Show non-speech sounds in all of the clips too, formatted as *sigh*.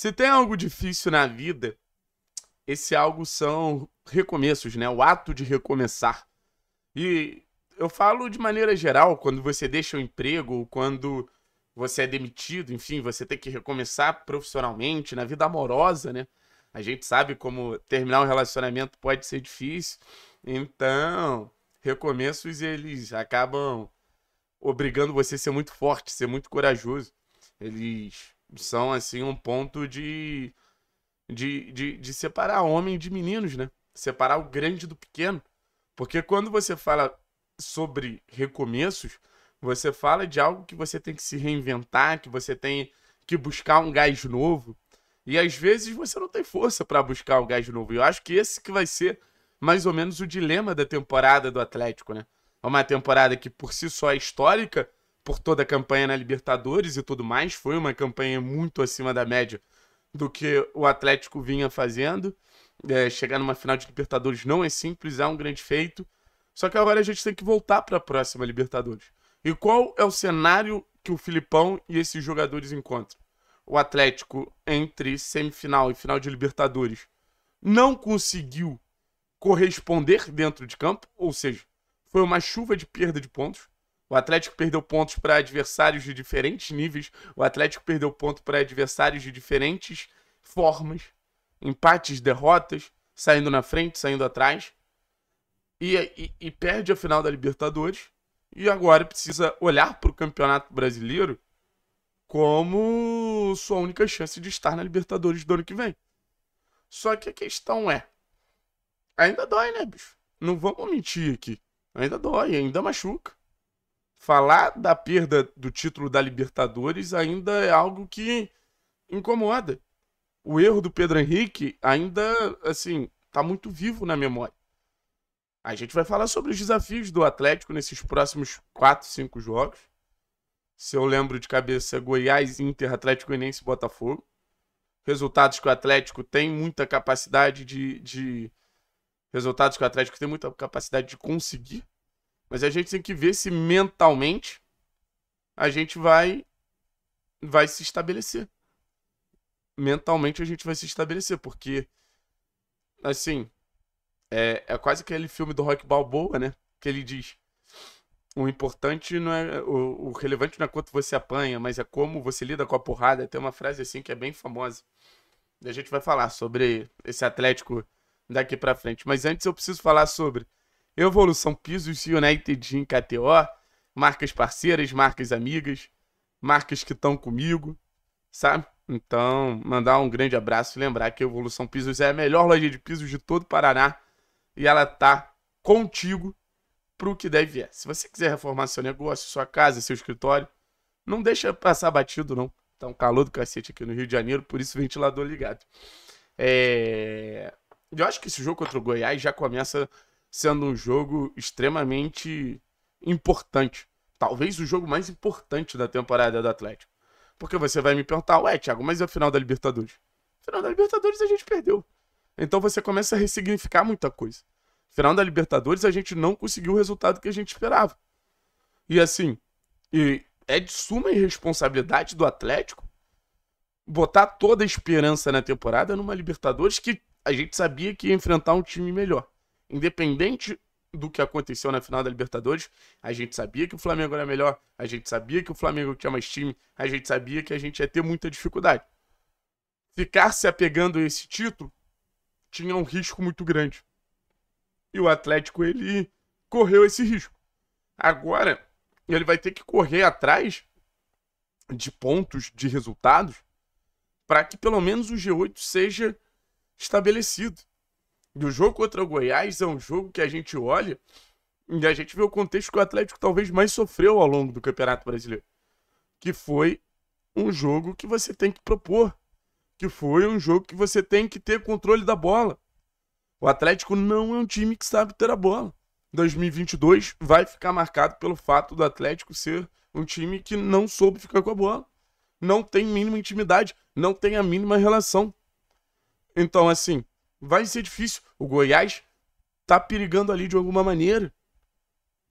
Se tem algo difícil na vida, esse algo são recomeços, né? O ato de recomeçar. E eu falo de maneira geral, quando você deixa o emprego, quando você é demitido, enfim, você tem que recomeçar profissionalmente, na vida amorosa, né? A gente sabe como terminar um relacionamento pode ser difícil. Então, recomeços eles acabam obrigando você a ser muito forte, ser muito corajoso. Eles são assim um ponto de, de, de, de separar homem de meninos, né? Separar o grande do pequeno. Porque quando você fala sobre recomeços, você fala de algo que você tem que se reinventar, que você tem que buscar um gás novo. E às vezes você não tem força para buscar um gás novo. Eu acho que esse que vai ser mais ou menos o dilema da temporada do Atlético, né? É uma temporada que por si só é histórica, por toda a campanha na Libertadores e tudo mais. Foi uma campanha muito acima da média do que o Atlético vinha fazendo. É, chegar numa final de Libertadores não é simples, é um grande feito. Só que agora a gente tem que voltar para a próxima Libertadores. E qual é o cenário que o Filipão e esses jogadores encontram? O Atlético, entre semifinal e final de Libertadores, não conseguiu corresponder dentro de campo, ou seja, foi uma chuva de perda de pontos o Atlético perdeu pontos para adversários de diferentes níveis. O Atlético perdeu ponto para adversários de diferentes formas. Empates, derrotas, saindo na frente, saindo atrás. E, e, e perde a final da Libertadores. E agora precisa olhar para o Campeonato Brasileiro como sua única chance de estar na Libertadores do ano que vem. Só que a questão é. Ainda dói, né, bicho? Não vamos mentir aqui. Ainda dói, ainda machuca falar da perda do título da Libertadores ainda é algo que incomoda. O erro do Pedro Henrique ainda, assim, tá muito vivo na memória. A gente vai falar sobre os desafios do Atlético nesses próximos 4, 5 jogos. Se eu lembro de cabeça, Goiás, Inter, Atlético Goianiense e Botafogo. Resultados que o Atlético tem muita capacidade de, de... Resultados que o Atlético tem muita capacidade de conseguir mas a gente tem que ver se mentalmente a gente vai vai se estabelecer. Mentalmente a gente vai se estabelecer, porque assim, é, é quase aquele filme do Rock Balboa, né? Que ele diz: o importante não é o, o relevante não é quanto você apanha, mas é como você lida com a porrada. Tem uma frase assim que é bem famosa. E a gente vai falar sobre esse Atlético daqui para frente, mas antes eu preciso falar sobre Evolução Pisos United em KTO, marcas parceiras, marcas amigas, marcas que estão comigo, sabe? Então, mandar um grande abraço e lembrar que a Evolução Pisos é a melhor loja de pisos de todo o Paraná e ela tá contigo pro que deve vir Se você quiser reformar seu negócio, sua casa, seu escritório, não deixa passar batido, não. Tá um calor do cacete aqui no Rio de Janeiro, por isso ventilador ligado. É... Eu acho que esse jogo contra o Goiás já começa sendo um jogo extremamente importante. Talvez o jogo mais importante da temporada do Atlético. Porque você vai me perguntar, ué, Thiago, mas é a final da Libertadores? Final da Libertadores a gente perdeu. Então você começa a ressignificar muita coisa. Final da Libertadores a gente não conseguiu o resultado que a gente esperava. E assim, e é de suma irresponsabilidade do Atlético botar toda a esperança na temporada numa Libertadores que a gente sabia que ia enfrentar um time melhor independente do que aconteceu na final da Libertadores, a gente sabia que o Flamengo era melhor, a gente sabia que o Flamengo tinha mais time, a gente sabia que a gente ia ter muita dificuldade. Ficar se apegando a esse título tinha um risco muito grande. E o Atlético ele correu esse risco. Agora ele vai ter que correr atrás de pontos, de resultados, para que pelo menos o G8 seja estabelecido. O jogo contra o Goiás é um jogo que a gente olha e a gente vê o contexto que o Atlético talvez mais sofreu ao longo do Campeonato Brasileiro. Que foi um jogo que você tem que propor. Que foi um jogo que você tem que ter controle da bola. O Atlético não é um time que sabe ter a bola. 2022 vai ficar marcado pelo fato do Atlético ser um time que não soube ficar com a bola. Não tem mínima intimidade, não tem a mínima relação. Então, assim, vai ser difícil. O Goiás tá perigando ali de alguma maneira.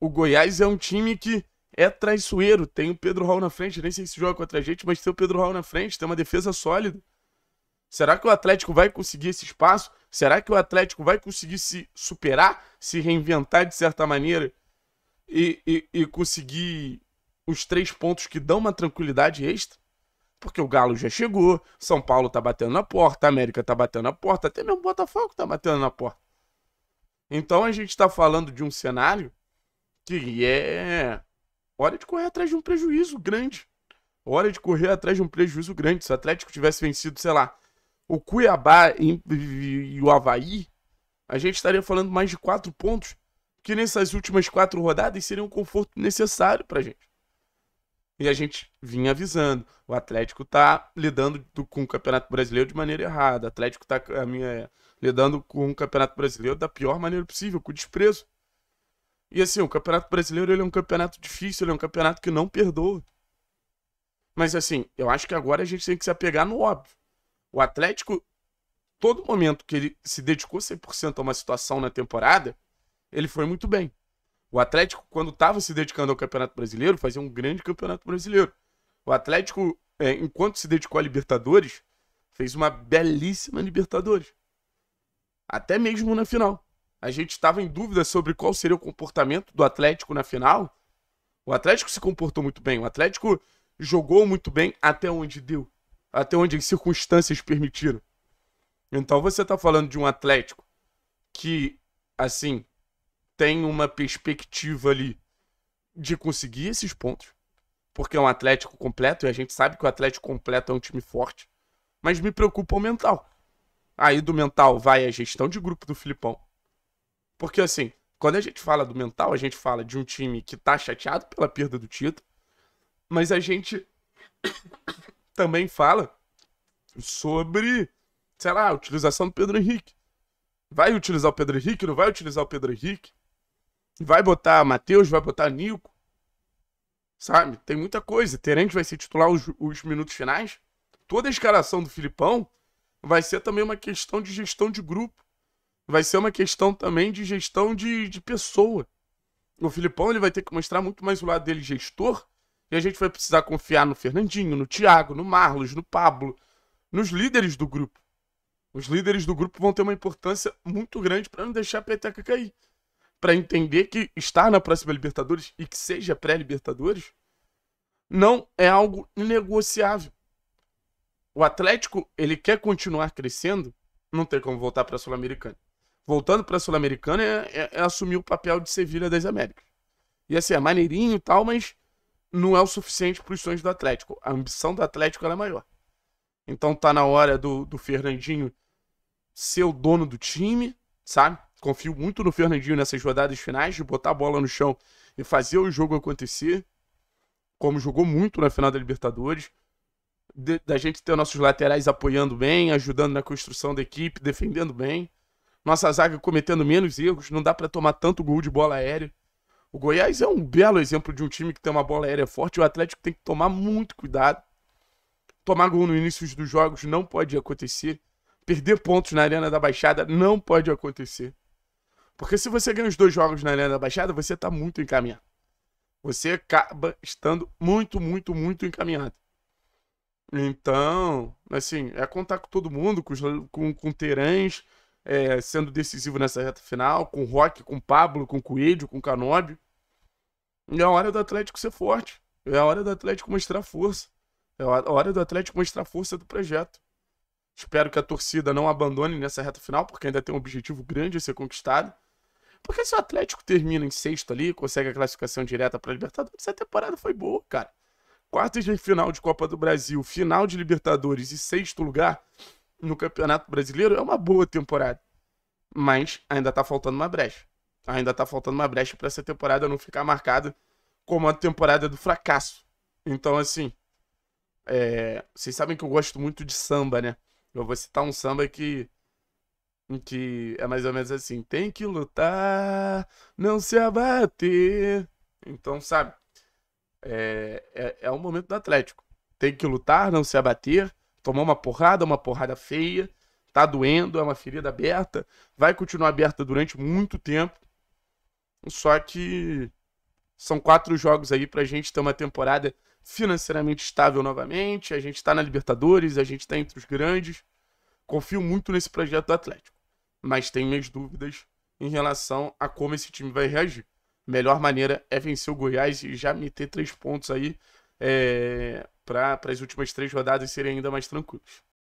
O Goiás é um time que é traiçoeiro. Tem o Pedro Raul na frente, nem sei se joga contra a gente, mas tem o Pedro Raul na frente, tem uma defesa sólida. Será que o Atlético vai conseguir esse espaço? Será que o Atlético vai conseguir se superar, se reinventar de certa maneira e, e, e conseguir os três pontos que dão uma tranquilidade extra? porque o Galo já chegou, São Paulo tá batendo na porta, a América tá batendo na porta, até mesmo o Botafogo tá batendo na porta. Então a gente tá falando de um cenário que é hora de correr atrás de um prejuízo grande. Hora de correr atrás de um prejuízo grande. Se o Atlético tivesse vencido, sei lá, o Cuiabá e o Havaí, a gente estaria falando mais de quatro pontos, que nessas últimas quatro rodadas seria um conforto necessário pra gente. E a gente vinha avisando. O Atlético está lidando com o Campeonato Brasileiro de maneira errada. O Atlético está é, lidando com o Campeonato Brasileiro da pior maneira possível, com desprezo. E assim, o Campeonato Brasileiro ele é um campeonato difícil, ele é um campeonato que não perdoa. Mas assim, eu acho que agora a gente tem que se apegar no óbvio. O Atlético, todo momento que ele se dedicou 100% a uma situação na temporada, ele foi muito bem. O Atlético, quando estava se dedicando ao Campeonato Brasileiro, fazia um grande Campeonato Brasileiro. O Atlético, é, enquanto se dedicou à Libertadores, fez uma belíssima Libertadores. Até mesmo na final. A gente estava em dúvida sobre qual seria o comportamento do Atlético na final. O Atlético se comportou muito bem. O Atlético jogou muito bem até onde deu. Até onde as circunstâncias permitiram. Então você está falando de um Atlético que, assim, tem uma perspectiva ali de conseguir esses pontos, porque é um Atlético completo e a gente sabe que o Atlético completo é um time forte, mas me preocupa o mental. Aí do mental vai a gestão de grupo do Filipão. Porque assim, quando a gente fala do mental, a gente fala de um time que tá chateado pela perda do título, mas a gente *coughs* também fala sobre, sei lá, a utilização do Pedro Henrique. Vai utilizar o Pedro Henrique? Não vai utilizar o Pedro Henrique? Vai botar Matheus, vai botar Nico. Sabe? Tem muita coisa. Terente vai ser titular os, os minutos finais. Toda a escalação do Filipão vai ser também uma questão de gestão de grupo. Vai ser uma questão também de gestão de, de pessoa. O Filipão ele vai ter que mostrar muito mais o lado dele gestor. E a gente vai precisar confiar no Fernandinho, no Thiago, no Marlos, no Pablo, nos líderes do grupo. Os líderes do grupo vão ter uma importância muito grande para não deixar a peteca cair para entender que estar na próxima Libertadores e que seja pré-Libertadores não é algo negociável. O Atlético, ele quer continuar crescendo, não tem como voltar para a Sul-Americana. Voltando para a Sul-Americana é, é, é, assumir o papel de Sevilha das Américas. E assim, é maneirinho e tal, mas não é o suficiente para os sonhos do Atlético. A ambição do Atlético é maior. Então tá na hora do, do Fernandinho ser o dono do time, sabe? confio muito no Fernandinho nessas rodadas finais, de botar a bola no chão e fazer o jogo acontecer, como jogou muito na final da Libertadores. De, da gente ter nossos laterais apoiando bem, ajudando na construção da equipe, defendendo bem. Nossa zaga cometendo menos erros, não dá para tomar tanto gol de bola aérea. O Goiás é um belo exemplo de um time que tem uma bola aérea forte. O Atlético tem que tomar muito cuidado. Tomar gol no início dos jogos não pode acontecer. Perder pontos na Arena da Baixada não pode acontecer. Porque se você ganha os dois jogos na Arena da Baixada, você está muito encaminhado. Você acaba estando muito, muito, muito encaminhado. Então, assim, é contar com todo mundo, com, com, com Terãs é, sendo decisivo nessa reta final, com Rock, com Pablo, com Coelho, com E É a hora do Atlético ser forte. É a hora do Atlético mostrar força. É a hora do Atlético mostrar força do projeto. Espero que a torcida não abandone nessa reta final, porque ainda tem um objetivo grande a ser conquistado. Porque se o Atlético termina em sexto ali, consegue a classificação direta para Libertadores, essa temporada foi boa, cara. Quartas de final de Copa do Brasil, final de Libertadores e sexto lugar no Campeonato Brasileiro é uma boa temporada. Mas ainda tá faltando uma brecha. Ainda tá faltando uma brecha para essa temporada não ficar marcada como a temporada do fracasso. Então, assim, é... vocês sabem que eu gosto muito de samba, né? Eu vou citar um samba que que é mais ou menos assim: tem que lutar, não se abater. Então, sabe, é, é, é o momento do Atlético. Tem que lutar, não se abater. tomar uma porrada, uma porrada feia. Tá doendo, é uma ferida aberta. Vai continuar aberta durante muito tempo. Só que são quatro jogos aí pra gente ter uma temporada financeiramente estável novamente. A gente tá na Libertadores, a gente tá entre os grandes. Confio muito nesse projeto do Atlético mas tenho minhas dúvidas em relação a como esse time vai reagir. Melhor maneira é vencer o Goiás e já meter três pontos aí é, para as últimas três rodadas serem ainda mais tranquilos.